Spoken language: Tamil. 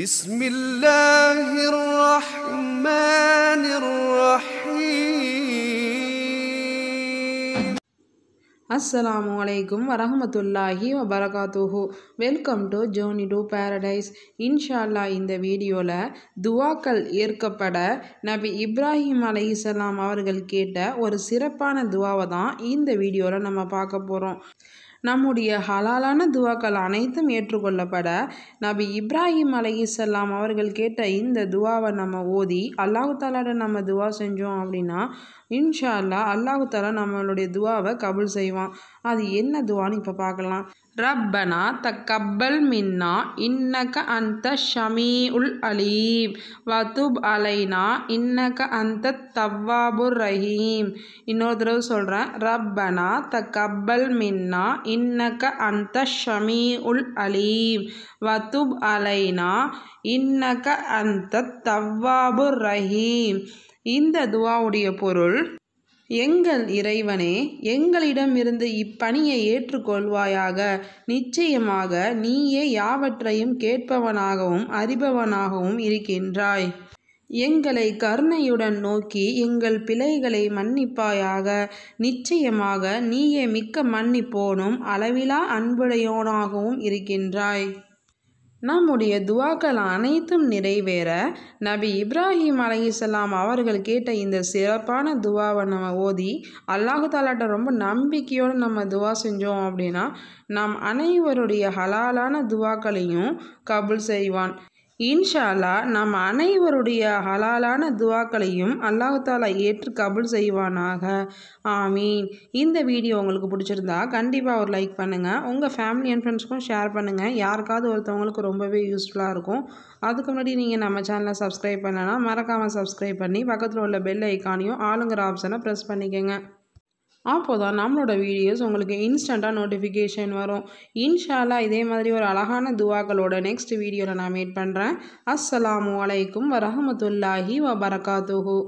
بسم الله الرحمن الرحيم الله وبركاته Welcome to welcome to journey to paradise الله இந்த வீடியோவில் துவாக்கள் ஏற்கப்பட நபி இப்ராஹிம் அலை இஸ்லாம் அவர்கள் கேட்ட ஒரு சிறப்பான துவாவை தான் இந்த வீடியோவில் நம்ம பார்க்க போகிறோம் நம்முடைய ஹலாலான துவாக்கள் அனைத்தும் ஏற்றுக்கொள்ளப்பட நபி இப்ராஹிம் அலை அவர்கள் கேட்ட இந்த துவாவை நம்ம ஓதி அல்லாஹு தாலாட நம்ம துவா செஞ்சோம் அப்படின்னா இன்ஷா அல்லா அல்லாஹு தாலா நம்மளுடைய துவாவை கபுல் செய்வான் அது என்ன துவான்னு இப்போ பார்க்கலாம் ரப்பனா தக்கப்பல் மின்னா இன்னக அந்த ஷமீ உல் அலீம் வதுப் அலைனா இன்னக அந்த தவ்வாபுர் ரஹீம் இன்னொரு தடவை சொல்கிறேன் ரப்பனா தக்கப்பல் மின்னா இன்னக அந்த ஷமீ உல் அலீம் வத்துப் அலைனா இன்னக அந்த தவ்வாபுர் ரஹீம் இந்த துவாவுடைய பொருள் எங்கள் இறைவனே எங்களிடமிருந்து இப்பணியை ஏற்றுக்கொள்வாயாக நிச்சயமாக நீயே யாவற்றையும் கேட்பவனாகவும் அறிபவனாகவும் இருக்கின்றாய் எங்களை கருணையுடன் நோக்கி எங்கள் பிழைகளை மன்னிப்பாயாக நிச்சயமாக நீயே மிக்க மன்னிப்போனும் அளவிலா அன்புடையோனாகவும் இருக்கின்றாய் நம்முடைய துவாக்கள் அனைத்தும் நிறைவேற நபி இப்ராஹிம் அலையிசல்லாம் அவர்கள் கேட்ட இந்த சிறப்பான துவாவை நம்ம ஓதி அல்லாஹு தாலாட்ட ரொம்ப நம்பிக்கையோடு நம்ம துவா செஞ்சோம் அப்படின்னா நாம் அனைவருடைய ஹலாலான துவாக்களையும் கபுல் செய்வான் அல்லா நம் அனைவருடைய ஹலாலான துவாக்களையும் அல்லாஹாலா ஏற்று கபுல் செய்வானாக ஆமீன் இந்த வீடியோ உங்களுக்கு பிடிச்சிருந்தா கண்டிப்பாக ஒரு லைக் பண்ணுங்கள் உங்கள் ஃபேமிலி அண்ட் ஃப்ரெண்ட்ஸ்க்கும் ஷேர் பண்ணுங்கள் யாருக்காவது ஒருத்தவங்களுக்கு ரொம்பவே யூஸ்ஃபுல்லாக இருக்கும் அதுக்கு முன்னாடி நீங்கள் நம்ம சேனலை சப்ஸ்கிரைப் பண்ணலாம் மறக்காமல் சப்ஸ்கிரைப் பண்ணி பக்கத்தில் உள்ள பெல் ஐக்கானையும் ஆளுங்கிற ஆப்ஷனை ப்ரெஸ் பண்ணிக்கோங்க அப்போதான் தான் நம்மளோட வீடியோஸ் உங்களுக்கு இன்ஸ்டண்ட்டாக நோட்டிஃபிகேஷன் வரும் இன்ஷால்லா இதே மாதிரி ஒரு அழகான துவாக்களோட நெக்ஸ்ட் வீடியோவில் நான் மீட் பண்ணுறேன் அஸ்ஸலாமு அலைக்கும் வரமத்துல்லாஹி வபரகாத்துஹூ